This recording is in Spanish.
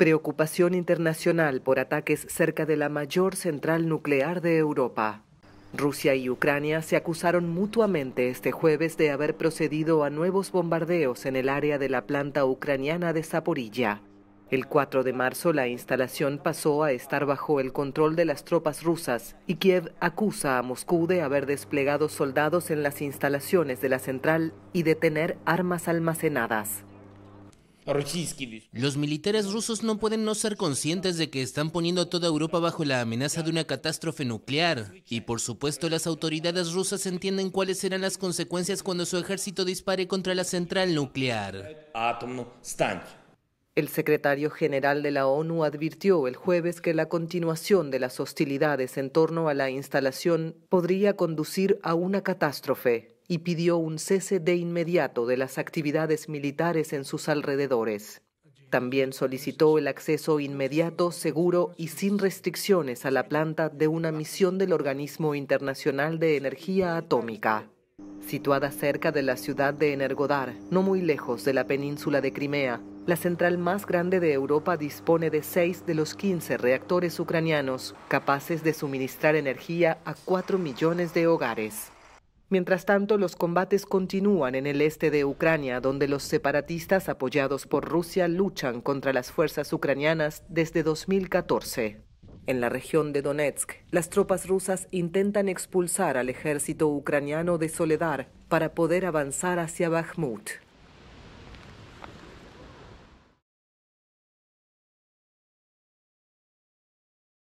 Preocupación internacional por ataques cerca de la mayor central nuclear de Europa. Rusia y Ucrania se acusaron mutuamente este jueves de haber procedido a nuevos bombardeos en el área de la planta ucraniana de Zaporilla. El 4 de marzo la instalación pasó a estar bajo el control de las tropas rusas y Kiev acusa a Moscú de haber desplegado soldados en las instalaciones de la central y de tener armas almacenadas. Los militares rusos no pueden no ser conscientes de que están poniendo a toda Europa bajo la amenaza de una catástrofe nuclear. Y por supuesto las autoridades rusas entienden cuáles serán las consecuencias cuando su ejército dispare contra la central nuclear. El secretario general de la ONU advirtió el jueves que la continuación de las hostilidades en torno a la instalación podría conducir a una catástrofe y pidió un cese de inmediato de las actividades militares en sus alrededores. También solicitó el acceso inmediato, seguro y sin restricciones a la planta de una misión del Organismo Internacional de Energía Atómica, situada cerca de la ciudad de Energodar, no muy lejos de la península de Crimea. La central más grande de Europa dispone de seis de los 15 reactores ucranianos, capaces de suministrar energía a 4 millones de hogares. Mientras tanto, los combates continúan en el este de Ucrania, donde los separatistas apoyados por Rusia luchan contra las fuerzas ucranianas desde 2014. En la región de Donetsk, las tropas rusas intentan expulsar al ejército ucraniano de Soledar para poder avanzar hacia Bakhmut.